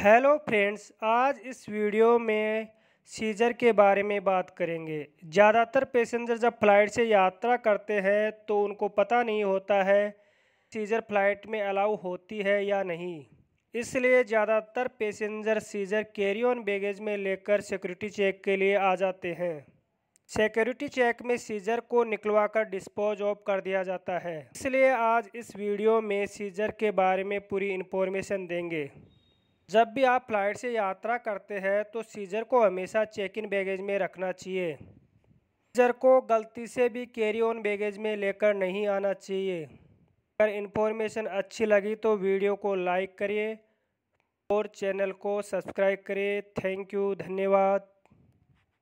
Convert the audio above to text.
hello friends आज इस video में सीजर के बारे में बात करेंगे ज़्यादातर पैसेंजर जब फ्लाइट से यात्रा करते हैं तो उनको पता नहीं होता है सीजर फ्लाइट में अलाउ होती है या नहीं इसलिए ज़्यादातर passenger scissor carry on baggage में लेकर सिक्योरिटी चेक के लिए आ जाते हैं सिक्योरिटी चेक में सीजर को निकलवाकर डिस्पोज ऑफ कर दिया जाता है इसलिए आज इस वीडियो में सीजर के बारे में पूरी इन्फॉर्मेशन देंगे जब भी आप फ्लाइट से यात्रा करते हैं तो सीजर को हमेशा चेक इन बैगेज में रखना चाहिए सीजर को गलती से भी कैरी ऑन बैगेज में लेकर नहीं आना चाहिए अगर इन्फॉर्मेशन अच्छी लगी तो वीडियो को लाइक करिए और चैनल को सब्सक्राइब करिए थैंक यू धन्यवाद